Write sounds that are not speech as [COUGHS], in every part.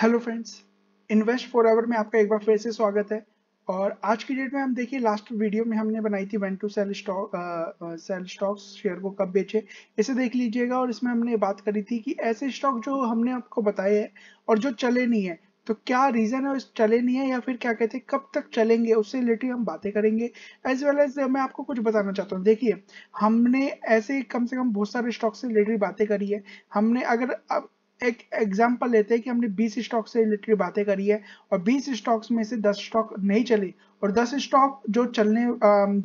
hello friends invest for our में आपका एक बार फिर से स्वागत है और आज की डेट में हम देखिए लास्ट वीडियो में हमने बनाई थी one two sell stock sell stocks share को कब बेचे इसे देख लीजिएगा और इसमें हमने बात करी थी कि ऐसे स्टॉक जो हमने आपको बताए हैं और जो चले नहीं है तो क्या रीज़न है चले नहीं है या फिर क्या कहते हैं कब तक चलेंगे उससे रिलेटेड हम बातें करेंगे एज वेल एज मैं आपको कुछ बताना चाहता हूँ देखिए हमने ऐसे कम से कम बहुत सारे स्टॉक से रिलेटेड बातें करी है हमने अगर एक एग्जाम्पल लेते हैं कि हमने 20 स्टॉक से रिलेटेड बातें करी है और 20 स्टॉक्स में से 10 स्टॉक नहीं चले और 10 स्टॉक जो चलने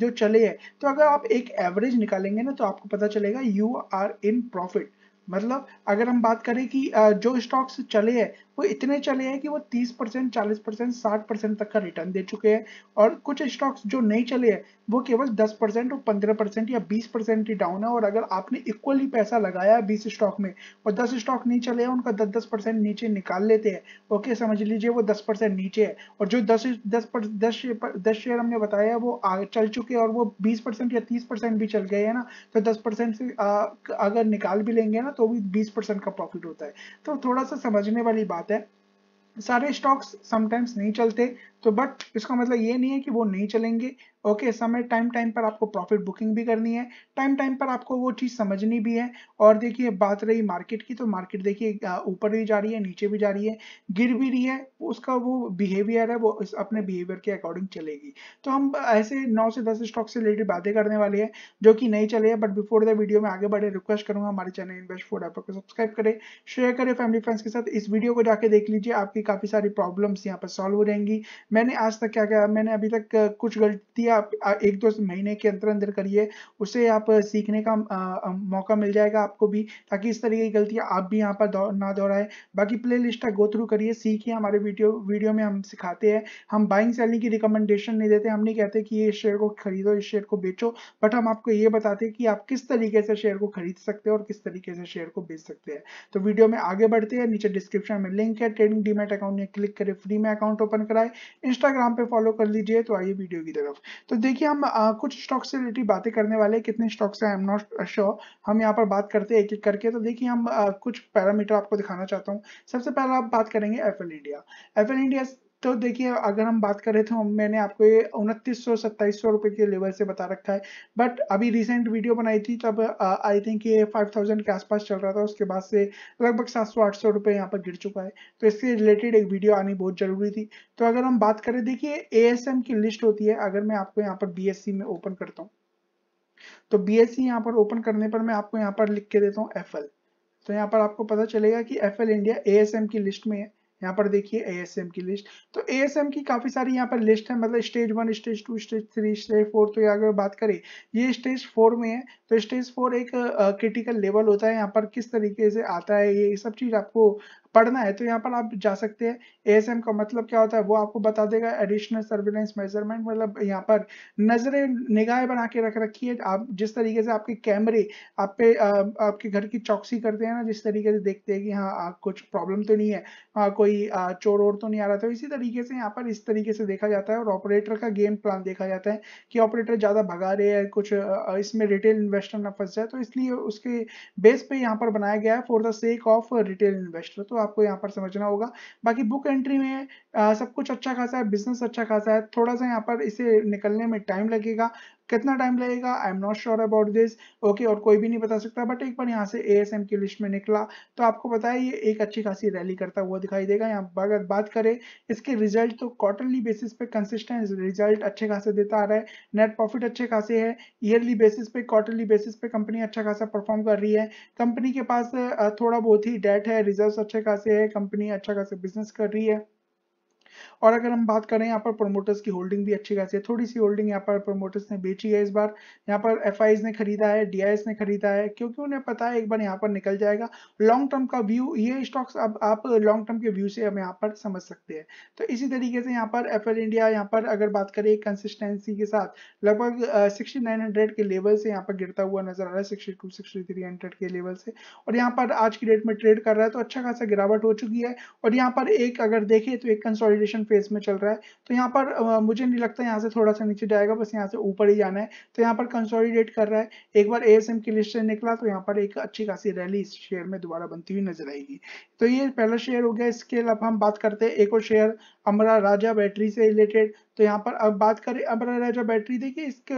जो चले हैं तो अगर आप एक एवरेज निकालेंगे ना तो आपको पता चलेगा यू आर इन प्रॉफिट मतलब अगर हम बात करें कि जो स्टॉक्स चले हैं वो इतने चले हैं कि वो 30 परसेंट चालीस परसेंट साठ परसेंट तक का रिटर्न दे चुके हैं और कुछ स्टॉक्स जो नहीं चले हैं वो केवल 10 परसेंट और 15 परसेंट या 20 परसेंट ही डाउन है और अगर आपने इक्वली पैसा लगाया 20 स्टॉक में और 10 स्टॉक नहीं चले हैं उनका 10 10 परसेंट नीचे निकाल लेते हैं ओके समझ लीजिए वो दस परसेंट नीचे है और जो दस दस पर, दस शेयर हमने बताया वो चल चुके हैं और वो बीस या तीस भी चल गए हैं ना तो दस से अगर निकाल भी लेंगे ना तो भी बीस का प्रॉफिट होता है तो थोड़ा सा समझने वाली बात बात है सारे स्टॉक्स समटाइम्स नहीं चलते तो बट इसका मतलब ये नहीं है कि वो नहीं चलेंगे ओके समय टाइम टाइम पर आपको प्रॉफिट बुकिंग भी करनी है टाइम टाइम पर आपको वो चीज़ समझनी भी है और देखिए बात रही मार्केट की तो मार्केट देखिए ऊपर भी जा रही है नीचे भी जा रही है गिर भी रही है उसका वो बिहेवियर है वो इस अपने बिहेवियर के अकॉर्डिंग चलेगी तो हम ऐसे नौ से दस स्टॉक से रिलेटेड बातें करने वाले हैं जो कि नहीं चले बट बिफोर द वीडियो में आगे बढ़े रिक्वेस्ट करूंगा हमारे चैनल इन्वेस्ट फोर ऐप को सब्सक्राइब करें शेयर करें फैमिली फ्रेंड्स के साथ इस वीडियो को जाके देख लीजिए आपकी काफ़ी सारी प्रॉब्लम्स यहाँ पर सॉल्व हो जाएंगी मैंने आज तक क्या किया मैंने अभी तक कुछ गलतियाँ एक दो महीने के अंदर अंदर करिए उसे आप सीखने का मौका मिल जाएगा आपको भी ताकि इस तरीके की गलतियाँ आप भी यहाँ पर ना दोहराए बाकी प्ले लिस्ट गो थ्रू करिए सीखिए हमारे वीडियो वीडियो में हम सिखाते हैं हम बाइंग सेलिंग की रिकमेंडेशन नहीं देते हम नहीं कहते कि ये शेयर को खरीदो इस शेयर को बेचो बट हम आपको ये बताते हैं कि आप किस तरीके से शेयर को खरीद सकते हो और किस तरीके से शेयर को बेच सकते हैं तो वीडियो में आगे बढ़ते हैं नीचे डिस्क्रिप्शन में लिंक है ट्रेडिंग डीमेट अकाउंट में क्लिक करें फ्री में अकाउंट ओपन कराए इंस्टाग्राम पे फॉलो कर लीजिए तो आइए वीडियो की तरफ तो देखिए हम आ, कुछ स्टॉक से रिलेटेड बातें करने वाले कितने स्टॉक्स हैं आई एम नॉट श्योर हम यहाँ पर बात करते हैं एक एक करके तो देखिए हम आ, कुछ पैरामीटर आपको दिखाना चाहता हूँ सबसे पहला आप बात करेंगे एफ इंडिया एफ इंडिया तो देखिए अगर हम बात रहे थे तो मैंने आपको ये उनतीस सौ रुपए सौ के लेवल से बता रखा है बट अभी रिसेंट वीडियो बनाई थी तब आई थिंक ये फाइव थाउजेंड के आसपास चल रहा था उसके बाद से लगभग सात सौ आठ सौ यहाँ पर गिर चुका है तो इससे रिलेटेड एक वीडियो आनी बहुत ज़रूरी थी तो अगर हम बात करें देखिए ए की लिस्ट होती है अगर मैं आपको यहाँ पर बी में ओपन करता हूँ तो बी एस यहाँ पर ओपन करने पर मैं आपको यहाँ पर लिख के देता हूँ एफ तो यहाँ पर आपको पता चलेगा कि एफ इंडिया ए की लिस्ट में है यहाँ पर देखिए एएसएम की लिस्ट तो एएसएम की काफ़ी सारी यहाँ पर लिस्ट है मतलब stage one stage two stage three stage four तो अगर बात करें ये स्टेज फोर में है तो स्टेज फोर एक क्रिटिकल लेवल होता है यहाँ पर किस तरीके से आता है ये सब चीज़ आपको पढ़ना है तो यहाँ पर आप जा सकते हैं एएसएम का मतलब क्या होता है वो आपको बता देगा एडिशनल सर्विलेंस मेजरमेंट मतलब यहाँ पर नजरें निगाहें बना के रख रखी है आप जिस तरीके से आपके कैमरे आप पे आ, आपके घर की चौकसी करते हैं ना जिस तरीके से देखते हैं कि हाँ आप कुछ प्रॉब्लम तो नहीं है हाँ कोई आ, चोर ओर तो नहीं आ रहा था तो इसी तरीके से यहाँ पर इस तरीके से देखा जाता है और ऑपरेटर का गेम प्लान देखा जाता है कि ऑपरेटर ज़्यादा भगा रहे हैं कुछ इसमें रिटेल इन्वेस्टर ना फंस जाए तो इसलिए उसके बेस पे यहाँ पर बनाया गया है for the sake of retail investor तो आपको यहाँ पर समझना होगा बाकी बुक एंट्री में आ, सब कुछ अच्छा खासा है बिजनेस अच्छा खासा है थोड़ा सा यहाँ पर इसे निकलने में टाइम लगेगा कितना टाइम लगेगा I am not sure about this okay और कोई भी नहीं बता सकता बट एक बार यहाँ से ए की लिस्ट में निकला तो आपको बताया ये एक अच्छी खासी रैली करता हुआ दिखाई देगा यहाँ अगर बात करें इसके रिजल्ट तो क्वार्टरली बेसिस पे कंसिस्टेंट रिजल्ट अच्छे खासे देता आ रहा है नेट प्रॉफिट अच्छे खासे है ईयरली बेसिस पे क्वार्टरली बेसिस पे कंपनी अच्छा खासा परफॉर्म कर रही है कंपनी के पास थोड़ा बहुत ही डेट है रिजर्व अच्छे खासे है कंपनी अच्छा खासा बिजनेस कर रही है और अगर हम बात करें यहाँ पर प्रोमोटर्स की होल्डिंग भी अच्छी खासी है थोड़ी सी होल्डिंग यहाँ पर प्रोमोटर्स ने बेची है इस बार यहाँ पर एफ ने खरीदा है डी ने खरीदा है क्योंकि उन्हें पता है एक बार यहाँ पर निकल जाएगा लॉन्ग टर्म का व्यू ये स्टॉक्स अब आप लॉन्ग टर्म के व्यू से हम यहाँ पर समझ सकते हैं तो इसी तरीके से यहाँ पर एफ इंडिया यहाँ पर अगर बात करें कंसिस्टेंसी के साथ लगभग सिक्सटी के लेवल से यहाँ पर गिरता हुआ नजर आ रहा है सिक्सटी टू के लेवल से और यहाँ पर आज की डेट में ट्रेड कर रहा है तो अच्छा खासा गिरावट हो चुकी है और यहाँ पर एक अगर देखें तो एक कंसोलिडेट कंसोलिडेशन फेज में चल रहा है तो यहाँ पर आ, मुझे नहीं लगता यहाँ से थोड़ा सा नीचे जाएगा बस यहाँ से ऊपर ही जाना है तो यहाँ पर कंसोलिडेट कर रहा है एक बार ए की लिस्ट से निकला तो यहाँ पर एक अच्छी खासी रैली इस शेयर में दोबारा बनती हुई नजर आएगी तो ये पहला शेयर हो गया इसके अलावा हम बात करते हैं एक और शेयर अमरा राजा बैटरी से रिलेटेड तो यहाँ पर अब बात करें अब जो बैटरी देखिए इसके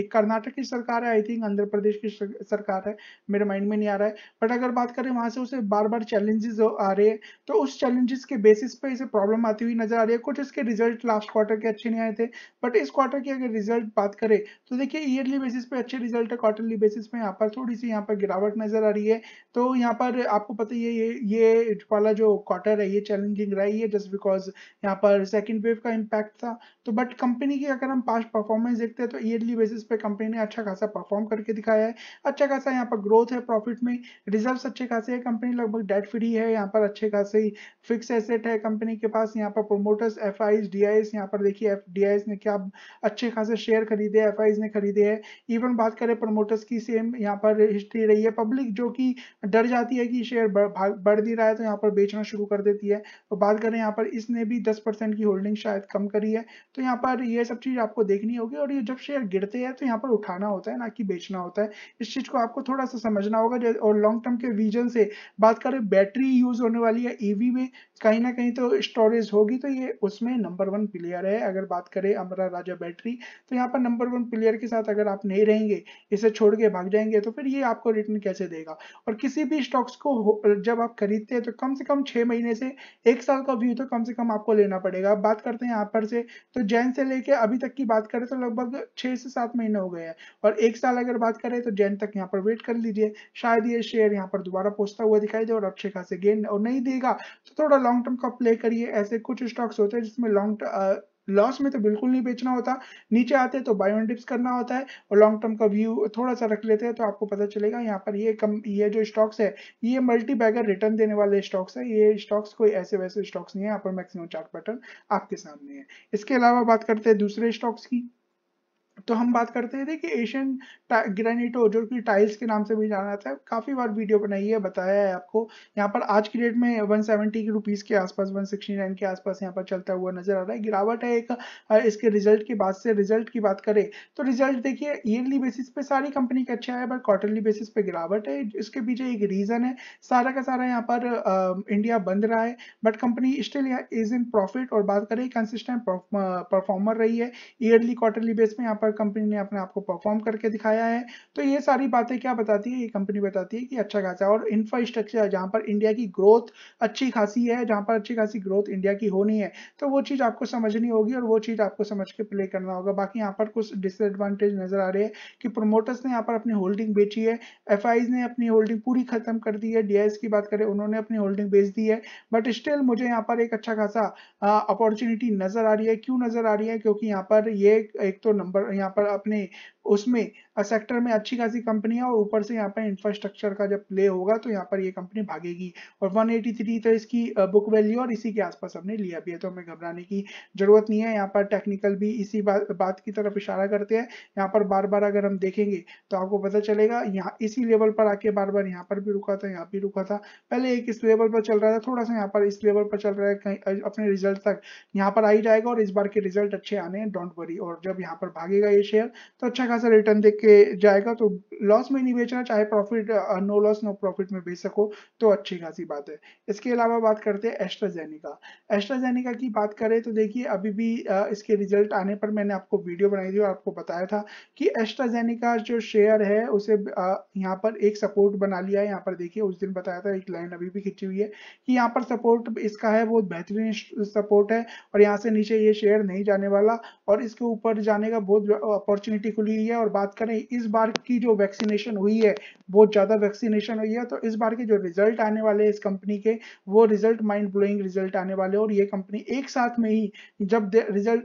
एक कर्नाटक की सरकार है आई थिंक आंध्र प्रदेश की सरकार है मेरे माइंड में नहीं आ रहा है बट अगर बात करें वहाँ से उसे बार बार चैलेंजेस आ रहे हैं तो उस चैलेंजेस के बेसिस पे इसे प्रॉब्लम आती हुई नजर आ रही है कुछ इसके रिजल्ट लास्ट क्वार्टर के अच्छे नहीं आए थे बट इस क्वार्टर की अगर रिजल्ट बात करें तो देखिए ईयरली बेसिस पे अच्छे रिजल्ट है क्वार्टरली बेसिस पे यहाँ पर थोड़ी सी यहाँ पर गिरावट नजर आ रही है तो यहाँ पर आपको पता ही है ये ये वाला जो क्वार्टर है ये चैलेंजिंग रहा है जस्ट बिकॉज यहाँ पर सेकेंड वेव का इम्पैक्ट इम्पैक्ट था तो बट कंपनी की अगर हम पास परफॉर्मेंस देखते हैं तो ईयरली बेसिस पे कंपनी ने अच्छा खासा परफॉर्म करके दिखाया है अच्छा खासा यहाँ पर ग्रोथ है प्रॉफिट में रिजर्व अच्छे खासे है कंपनी लगभग डेट फ्री है यहाँ पर अच्छे खासे फिक्स एसेट है कंपनी के पास यहाँ पर promoters F I D I पर देखिए एफ ने क्या अच्छे खासे शेयर खरीदे एफ आई ने खरीदे है इवन बात करें प्रोमोटर्स की सेम यहाँ पर हिस्ट्री रही है पब्लिक जो कि डर जाती है कि शेयर बढ़ नहीं रहा है तो यहाँ पर बेचना शुरू कर देती है तो बात करें यहाँ पर इसने भी दस परसेंट की होल्डिंग शायद कम कर करी है तो यहाँ पर ये सब चीज़ आपको देखनी होगी और ये जब शेयर गिरते हैं तो यहाँ पर उठाना होता है ना कि बेचना होता है इस चीज़ को आपको थोड़ा सा समझना होगा और लॉन्ग टर्म के विजन से बात करें बैटरी यूज होने वाली है ईवी e में कहीं ना कहीं तो स्टोरेज होगी तो ये उसमें नंबर वन प्लेयर है अगर बात करें अमरा राजा बैटरी तो यहाँ पर नंबर वन प्लेयर के साथ अगर आप नहीं रहेंगे इसे छोड़ के भाग जाएंगे तो फिर ये आपको रिटर्न कैसे देगा और किसी भी स्टॉक्स को जब आप खरीदते हैं तो कम से कम छह महीने से एक साल का व्यू तो कम से कम आपको लेना पड़ेगा बात करते हैं यहाँ पर से तो जैन से लेके अभी तक की बात करें तो लगभग छह से सात महीने हो गए हैं और एक साल अगर बात करें तो जैन तक यहाँ पर वेट कर लीजिए शायद ये शेयर यहाँ पर दोबारा पहुंचता हुआ दिखाई दे और अच्छे खासे गेन और नहीं देगा तो थोड़ा लॉन्ग टर्म का प्ले करिए ऐसे कुछ स्टॉक्स होते हैं जिसमें लॉन्ग लॉस में तो बिल्कुल नहीं बेचना होता नीचे आते तो बाय ऑन डिप्स करना होता है और लॉन्ग टर्म का व्यू थोड़ा सा रख लेते हैं तो आपको पता चलेगा यहाँ पर ये कम ये जो स्टॉक्स है ये मल्टी बैगर रिटर्न देने वाले स्टॉक्स है ये स्टॉक्स कोई ऐसे वैसे स्टॉक्स नहीं है यहाँ पर मैक्सिमम चार्ट पैटर्न आपके सामने है इसके अलावा बात करते हैं दूसरे स्टॉक्स की तो हम बात करते हैं कि एशियन ग्रेनिटो जो कि टाइल्स के नाम से भी जाना जाता है काफ़ी बार वीडियो बनाई है बताया है आपको यहाँ पर आज की डेट में 170 सेवेंटी रुपीज़ के आसपास 169 के आसपास यहाँ पर चलता हुआ नजर आ रहा है गिरावट है एक इसके रिजल्ट की बात से रिजल्ट की बात करें तो रिजल्ट देखिए ईयरली बेसिस पे सारी कंपनी का अच्छा है बट क्वार्टरली बेसिस पे गिरावट है इसके पीछे एक रीज़न है सारा का सारा यहाँ पर इंडिया बंद रहा है but company still is in profit और बात करें कंसिस्टेंट परफॉर्मर रही है ईयरली क्वार्टरली बेस में यहाँ पर पर कंपनी ने अपने आप को परफॉर्म करके दिखाया है तो ये सारी बातें क्या बताती है ये कंपनी बताती है कि अच्छा खासा और इंफ्रास्ट्रक्चर जहाँ पर इंडिया की ग्रोथ अच्छी खासी है जहाँ पर अच्छी खासी ग्रोथ इंडिया की होनी है तो वो चीज़ आपको समझनी होगी और वो चीज़ आपको समझ के प्ले करना होगा बाकी यहाँ पर कुछ डिसएडवांटेज नजर आ रहे हैं कि प्रोमोटर्स ने यहाँ पर अपनी होल्डिंग बेची है एफ ने अपनी होल्डिंग पूरी खत्म कर दी है डी की बात करें उन्होंने अपनी होल्डिंग बेच दी है बट स्टिल मुझे यहाँ पर एक अच्छा खासा अपॉर्चुनिटी नजर आ रही है क्यों नजर आ रही है क्योंकि यहाँ पर ये एक तो नंबर यहाँ पर अपने उसमें सेक्टर में अच्छी खासी कंपनी है और ऊपर से यहाँ पर इंफ्रास्ट्रक्चर का जब प्ले होगा तो यहाँ पर ये कंपनी भागेगी और 183 तो इसकी बुक वैल्यू और इसी के आसपास हमने लिया भी है तो हमें घबराने की जरूरत नहीं है यहाँ पर टेक्निकल भी इसी बा, बात की तरफ इशारा करते हैं यहाँ पर बार बार अगर हम देखेंगे तो आपको पता चलेगा यहाँ इसी लेवल पर आके बार बार यहाँ पर भी रुका था यहाँ भी रुका था पहले एक इस लेवल पर चल रहा था थोड़ा सा यहाँ पर इस लेवल पर चल रहा है कहीं अपने रिजल्ट तक यहाँ पर आ ही जाएगा और इस बार के रिजल्ट अच्छे आने डोंट वरी और जब यहाँ पर भागेगा ये शेयर तो अच्छा खासा रिटर्न देख के जाएगा तो लॉस में नहीं बेचना चाहे profit no loss no profit में बेच सको तो अच्छी खासी बात है इसके अलावा बात करते हैं एस्ट्राजेनिका एस्ट्राजेनिका की बात करें तो देखिए अभी भी uh, इसके रिजल्ट आने पर मैंने आपको वीडियो बनाई थी और आपको बताया था कि एस्ट्राजेनिका जो शेयर है उसे uh, यहाँ पर एक सपोर्ट बना लिया है यहाँ पर देखिए उस दिन बताया था एक लाइन अभी भी खिंची हुई है कि यहाँ पर सपोर्ट इसका है बहुत बेहतरीन सपोर्ट है और यहाँ से नीचे ये शेयर नहीं जाने वाला और इसके ऊपर जाने का बहुत अपॉर्चुनिटी खुली रही है और बात करें इस बार की जो वैक्सीनेशन हुई है बहुत ज़्यादा वैक्सीनेशन हुई है तो इस बार के जो रिजल्ट आने वाले इस कंपनी के वो रिजल्ट माइंड ब्लोइंग रिजल्ट आने वाले और ये कंपनी एक साथ में ही जब रिजल्ट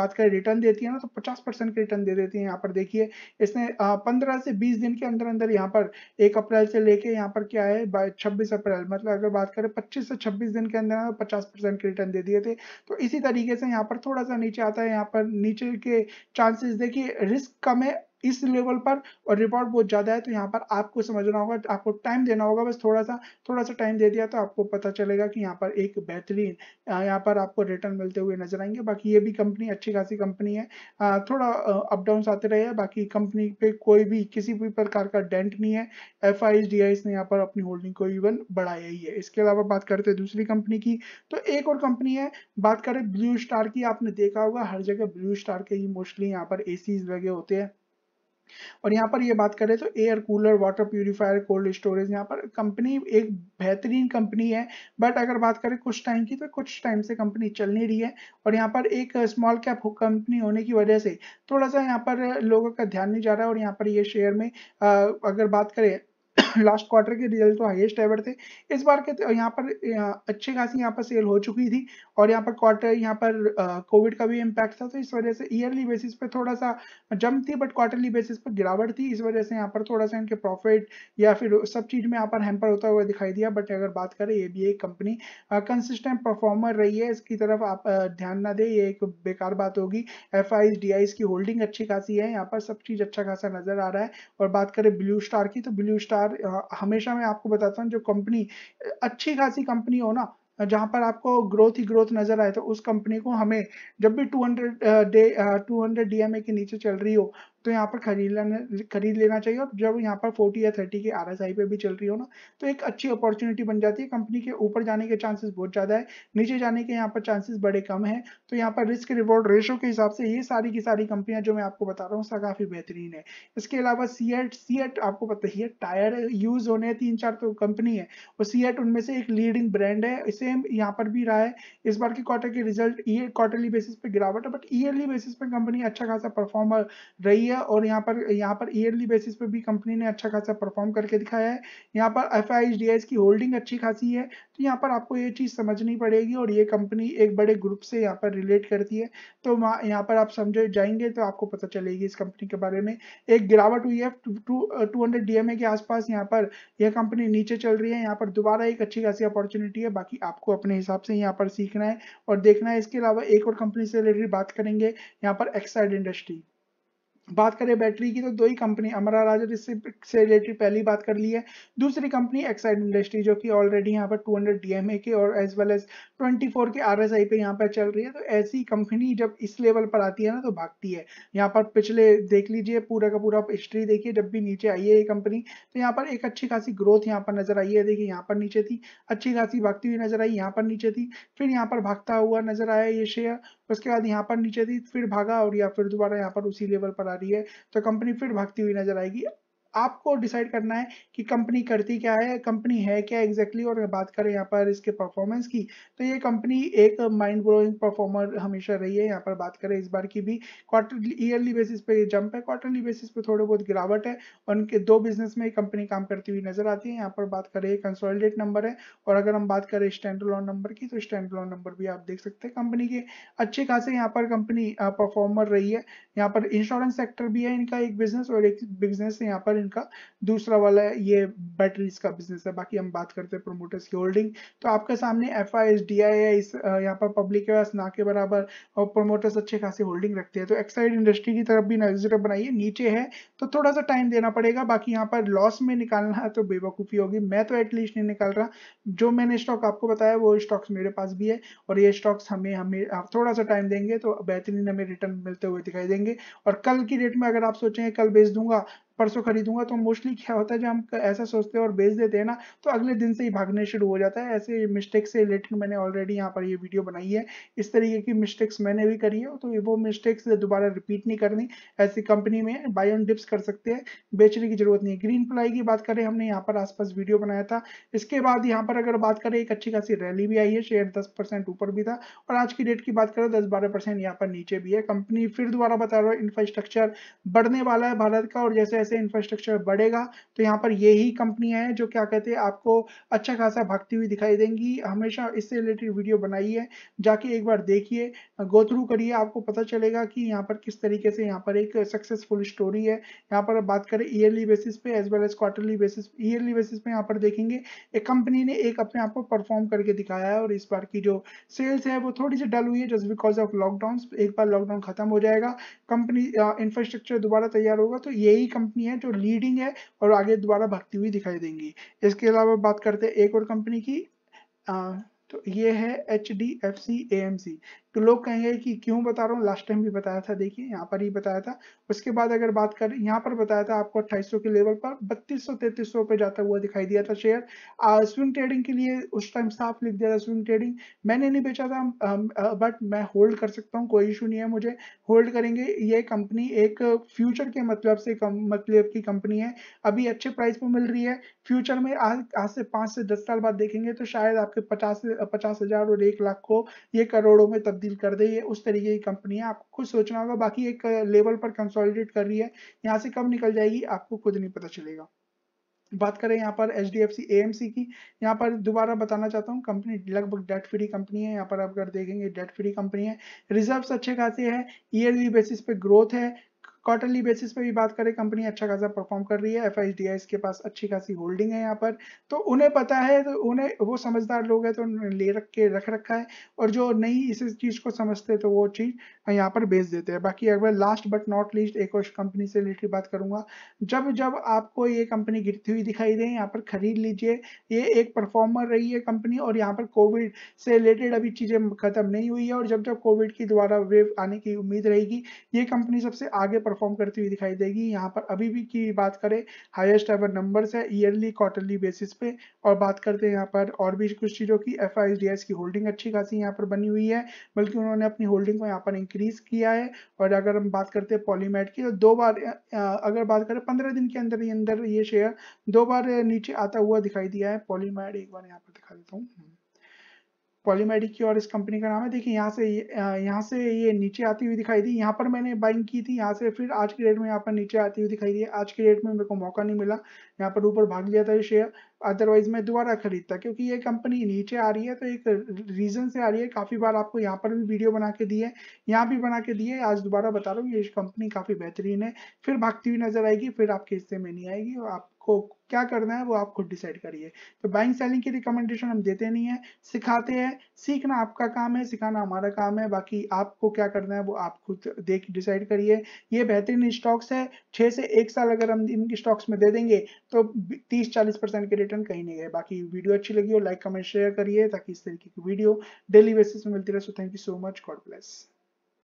बात करें रिटर्न देती है ना तो पचास परसेंट के रिटर्न दे देती है यहाँ पर देखिए इसने पंद्रह से बीस दिन के अंदर अंदर यहाँ पर एक अप्रैल से लेके यहाँ पर क्या है छब्बीस अप्रैल मतलब अगर बात करें पच्चीस से छब्बीस दिन के अंदर पचास परसेंट के रिटर्न दे दिए थे तो इसी तरीके से यहाँ पर थोड़ा सा नीचे आता है यहाँ पर नीचे के चार चांसेस देखिए रिस्क कम है इस लेवल पर और रिपोर्ट बहुत ज़्यादा है तो यहाँ पर आपको समझना होगा आपको टाइम देना होगा बस थोड़ा सा थोड़ा सा टाइम दे दिया तो आपको पता चलेगा कि यहाँ पर एक बेहतरीन यहाँ पर आपको रिटर्न मिलते हुए नजर आएंगे बाकी ये भी कंपनी अच्छी खासी कंपनी है थोड़ा अपडाउन आते रहे हैं बाकी कंपनी पे कोई भी किसी भी प्रकार का डेंट नहीं है एफ आई ने यहाँ पर अपनी होल्डिंग को इवन बढ़ाया ही है इसके अलावा बात करते हैं दूसरी कंपनी की तो एक और कंपनी है बात करें ब्लू स्टार की आपने देखा होगा हर जगह ब्लू स्टार के ही मोस्टली यहाँ पर ए लगे होते हैं और यहाँ पर ये बात करें तो air cooler water purifier cold storage यहाँ पर कंपनी एक बेहतरीन कंपनी है बट अगर बात करें कुछ टाइम की तो कुछ टाइम से कंपनी चल नहीं रही है और यहाँ पर एक स्मॉल कैप कंपनी होने की वजह से थोड़ा सा यहाँ पर लोगों का ध्यान नहीं जा रहा है और यहाँ पर ये शेयर में अगर बात करें लास्ट [COUGHS] क्वार्टर के रिजल्ट तो हाईएस्ट एवर थे इस बार के तो यहाँ पर अच्छे खासी यहाँ पर सेल हो चुकी थी और यहाँ पर क्वार्टर यहाँ पर कोविड का भी इम्पैक्ट था तो इस वजह से ईयरली बेसिस पे थोड़ा सा जम थी बट क्वार्टरली बेसिस पर गिरावट थी इस वजह से यहाँ पर थोड़ा सा इनके प्रॉफिट या फिर सब चीज़ में यहाँ पर हैम्पर होता हुआ दिखाई दिया बट अगर बात करें ये भी एक कंपनी कंसिस्टेंट परफॉर्मर रही है इसकी तरफ आप ध्यान ना दे ये एक बेकार बात होगी एफ आई की होल्डिंग अच्छी खासी है यहाँ पर सब चीज़ अच्छा खासा नजर आ रहा है और बात करें ब्लू स्टार की तो ब्लू स्टार बार हमेशा मैं आपको बताता हूँ जो कंपनी अच्छी खासी कंपनी हो ना जहाँ पर आपको ग्रोथ ही ग्रोथ नजर आए तो उस कंपनी को हमें जब भी 200 डे 200 डीएमए के नीचे चल रही हो तो यहाँ पर खरीद लेना खरीद लेना चाहिए और जब यहाँ पर फोर्टी या थर्टी के आई पे भी चल रही हो ना तो एक अच्छी अपॉर्चुनिटी बन जाती है कंपनी के ऊपर जाने के चांसेस बहुत ज़्यादा है नीचे जाने के यहाँ पर चांसेस बड़े कम है तो यहाँ पर रिस्क रिवॉर्ड रेशो के हिसाब से ये सारी की सारी कंपनियां जो मैं आपको बता रहा हूँ काफ़ी बेहतरीन है इसके अलावा सीएट सीएट आपको पता ही है टायर यूज होने हैं तीन चार तो कंपनी है और सीएट उनमें से एक लीडिंग ब्रांड है सेम यहाँ पर भी रहा है इस बार के क्वार्टर के रिजल्ट ये क्वार्टरली बेसिस पे गिरावट है बट ईयरली बेसिस पे कंपनी अच्छा खासा परफॉर्मर रही है है और यहाँ पर यहाँ पर ईयरली बेसिस पे भी कंपनी ने अच्छा खासा परफॉर्म करके दिखाया है यहाँ पर एफ की होल्डिंग अच्छी खासी है तो यहाँ पर आपको ये चीज़ समझनी पड़ेगी और ये कंपनी एक बड़े ग्रुप से यहाँ पर रिलेट करती है तो वहाँ यहाँ पर आप समझे जाएंगे तो आपको पता चलेगी इस कंपनी के बारे में एक गिरावट हुई है टू हंड्रेड के आसपास यहाँ पर यह कंपनी नीचे चल रही है यहाँ पर दोबारा एक अच्छी खासी अपॉर्चुनिटी है बाकी आपको अपने हिसाब से यहाँ पर सीखना है और देखना है इसके अलावा एक और कंपनी से रिलेटेड बात करेंगे यहाँ पर एक्साइड इंडस्ट्री बात करें बैटरी की तो दो ही कंपनी अमरा राजा से रिलेटेड पहली बात कर ली है दूसरी कंपनी एक्साइड इंडस्ट्री जो कि ऑलरेडी यहाँ पर 200 डीएमए के और एज वेल एज 24 के आरएसआई पे यहाँ पर चल रही है तो ऐसी कंपनी जब इस लेवल पर आती है ना तो भागती है यहाँ पर पिछले देख लीजिए पूरा का पूरा हिस्ट्री देखिए जब भी नीचे आई है ये कंपनी तो यहाँ पर एक अच्छी खासी ग्रोथ यहाँ पर नजर आई है देखिए यहाँ पर नीचे थी अच्छी खासी भागती हुई नजर आई यहाँ पर नीचे थी फिर यहाँ पर भागता हुआ नजर आया ये शेयर उसके बाद यहाँ पर नीचे थी फिर भागा और या फिर दोबारा यहाँ पर उसी लेवल पर आ रही है तो कंपनी फिर भागती हुई नजर आएगी आपको डिसाइड करना है कि कंपनी करती क्या है कंपनी है क्या एग्जैक्टली exactly, और बात करें यहाँ पर इसके परफॉर्मेंस की तो ये कंपनी एक माइंड ब्लोइंग परफॉर्मर हमेशा रही है यहाँ पर बात करें इस बार की भी क्वार्टरली ईयरली बेसिस पे जंप है क्वार्टरली बेसिस पे थोड़े बहुत गिरावट है उनके दो बिजनेस में कंपनी काम करती हुई नजर आती है यहाँ पर बात करें कंसोलिडेट नंबर है और अगर हम बात करें स्टैंड लॉन नंबर की तो स्टैंड लॉन नंबर भी आप देख सकते हैं कंपनी के अच्छे खासे यहाँ पर कंपनी परफॉर्मर रही है यहाँ पर इंश्योरेंस सेक्टर भी है इनका एक बिजनेस और एक बिजनेस यहाँ पर इनका दूसरा वाला है ये बैटरीज का बिजनेस है बाकी हम बात करते हैं प्रोमोटर्स की होल्डिंग तो आपके सामने F I S D I I यहाँ पर पब्लिक के पास ना के बराबर और प्रोमोटर्स अच्छे खासी होल्डिंग रखते हैं तो एक्साइड इंडस्ट्री की तरफ भी नजर बनाइए नीचे है तो थोड़ा सा टाइम देना पड़ेगा बाकी यहाँ पर लॉस में निकालना है तो बेवकूफ़ी होगी मैं तो एटलीस्ट नहीं निकाल रहा जो मैंने स्टॉक आपको बताया वो स्टॉक्स मेरे पास भी है और ये स्टॉक्स हमें हमें आप थोड़ा सा टाइम देंगे तो बेहतरीन हमें रिटर्न मिलते हुए दिखाई देंगे और कल की डेट में अगर आप सोचेंगे कल बेच दूंगा परसों खरीदूंगा तो मोस्टली क्या होता है जो हम ऐसा सोचते हैं और बेच देते हैं ना तो अगले दिन से ही भागने शुरू हो जाता है ऐसे मिस्टेक से रिलेटेड मैंने ऑलरेडी यहाँ पर ये वीडियो बनाई है इस तरीके की मिस्टेक्स मैंने भी करी है तो वो मिस्टेक्स दोबारा रिपीट नहीं करनी ऐसी कंपनी में बाई ऑन डिप्स कर सकते हैं बेचने की जरूरत नहीं है ग्रीन प्लाई की बात करें हमने यहाँ पर आसपास वीडियो बनाया था इसके बाद यहाँ पर अगर बात करें एक अच्छी खासी रैली भी आई है शेयर दस परसेंट ऊपर भी था और आज की डेट की बात करें दस बारह परसेंट यहाँ पर नीचे भी है कंपनी फिर दोबारा बता रहा हूँ इंफ्रास्ट्रक्चर बढ़ने वाला है भारत का और जैसे जैसे इंफ्रास्ट्रक्चर बढ़ेगा तो यहाँ पर यही कंपनियाँ हैं जो क्या कहते हैं आपको अच्छा खासा भागती हुई दिखाई देंगी हमेशा इससे रिलेटेड वीडियो बनाई है जाके एक बार देखिए गो थ्रू करिए आपको पता चलेगा कि यहाँ पर किस तरीके से यहाँ पर एक सक्सेसफुल स्टोरी है यहाँ पर बात करें ईयरली बेसिस पे as well as quarterly basis yearly basis पे यहाँ पर देखेंगे एक कंपनी ने एक अपने आप को परफॉर्म करके दिखाया है और इस बार की जो सेल्स है वो थोड़ी सी डल हुई है जस्ट बिकॉज ऑफ लॉकडाउन एक बार लॉकडाउन खत्म हो जाएगा कंपनी इंफ्रास्ट्रक्चर दोबारा तैयार होगा तो यही कंपनी कंपनी है जो लीडिंग है और आगे दोबारा भागती हुई दिखाई देंगी इसके अलावा बात करते हैं एक और कंपनी की आ, तो ये है H D F C A M C तो लोग कहेंगे कि क्यों बता रहा हूँ लास्ट टाइम भी बताया था देखिए यहाँ पर ही बताया था उसके बाद अगर बात करें यहाँ पर बताया था आपको अट्ठाईस के लेवल पर बत्तीस सौ तैतीस पे जाता हुआ दिखाई दिया था शेयर स्विंग ट्रेडिंग के लिए उस टाइम साफ लिख दिया था स्विंग ट्रेडिंग मैंने नहीं बेचा था बट मैं होल्ड कर सकता हूँ कोई इशू नहीं है मुझे होल्ड करेंगे ये कंपनी एक फ्यूचर के मतलब से कम, मतलब की कंपनी है अभी अच्छे प्राइस पर मिल रही है फ्यूचर में आज आज से पाँच से दस साल बाद देखेंगे तो शायद आपके पचास पचास हजार और एक लाख को ये करोड़ों में तब तब्दील कर दे ये उस तरीके की कंपनी है आपको खुद सोचना होगा बाकी एक लेवल पर कंसोलिडेट कर रही है यहाँ से कब निकल जाएगी आपको खुद नहीं पता चलेगा बात करें यहाँ पर H D F C A M C की यहाँ पर दोबारा बताना चाहता हूँ कंपनी लगभग डेट फ्री कंपनी है यहाँ पर आप अगर देखेंगे डेट फ्री कंपनी है रिजर्व्स अच्छे खासे हैं ईयरली बेसिस पे ग्रोथ है क्वार्टरली बेसिस पे भी बात करें कंपनी अच्छा खासा परफॉर्म कर रही है एफ आई के पास अच्छी खासी होल्डिंग है यहाँ पर तो उन्हें पता है तो उन्हें वो समझदार लोग हैं तो ले रख के रख रखा है और जो नहीं इस चीज़ को समझते तो वो चीज़ यहाँ पर बेच देते हैं बाकी अगर लास्ट बट नॉट लीस्ट एक और कंपनी से रिलेटेड बात करूंगा जब जब आपको ये कंपनी गिरती हुई दिखाई दे यहाँ पर खरीद लीजिए ये एक परफॉर्मर रही है कंपनी और यहाँ पर कोविड से रिलेटेड अभी चीज़ें खत्म नहीं हुई है और जब जब कोविड की द्वारा वेव आने की उम्मीद रहेगी ये कंपनी सबसे आगे पर परफॉर्म करती हुई दिखाई देगी यहाँ पर अभी भी की बात करें हाईएस्ट एवर नंबर्स है ईयरली क्वार्टरली बेसिस पे और बात करते हैं यहाँ पर और भी कुछ चीज़ों की एफ की होल्डिंग अच्छी खासी यहाँ पर बनी हुई है बल्कि उन्होंने अपनी होल्डिंग को यहाँ पर इंक्रीज किया है और अगर हम बात करते हैं पॉलीमेट की तो दो बार अगर बात करें पंद्रह दिन के अंदर ही अंदर ये शेयर दो बार नीचे आता हुआ दिखाई दिया है पॉलीमेट एक बार यहाँ पर दिखा देता हूँ पॉलीमेडिक की और इस कंपनी का नाम है देखिए यहाँ से यहाँ से ये नीचे आती हुई दिखाई दी यहाँ पर मैंने बाइंग की थी यहाँ से फिर आज के डेट में यहाँ पर नीचे आती हुई दिखाई दी आज के डेट में मेरे को मौका नहीं मिला यहाँ पर ऊपर भाग लिया था ये शेयर अदरवाइज मैं दोबारा खरीदता क्योंकि ये कंपनी नीचे आ रही है तो एक रीजन से आ रही है काफी बार आपको यहाँ पर भी वीडियो बना के दिए यहाँ भी बना के दिए आज दोबारा बता रहा हूँ ये कंपनी काफी बेहतरीन है फिर भागती हुई नजर आएगी फिर आपके हिस्से में नहीं आएगी और आपको क्या करना है वो आप खुद डिसाइड करिए तो बाइंग सेलिंग की रिकमेंडेशन हम देते नहीं है सिखाते हैं सीखना आपका काम है सिखाना हमारा काम है बाकी आपको क्या करना है वो आप खुद देख डिसाइड करिए ये बेहतरीन स्टॉक्स है छह से एक साल अगर हम इन स्टॉक्स में दे देंगे तो तीस चालीस परसेंट के रिटर्न कहीं नहीं गए बाकी वीडियो अच्छी लगी हो लाइक कमेंट शेयर करिए ताकि इस तरीके की वीडियो डेली बेसिस में मिलती रहे so thank you so much God bless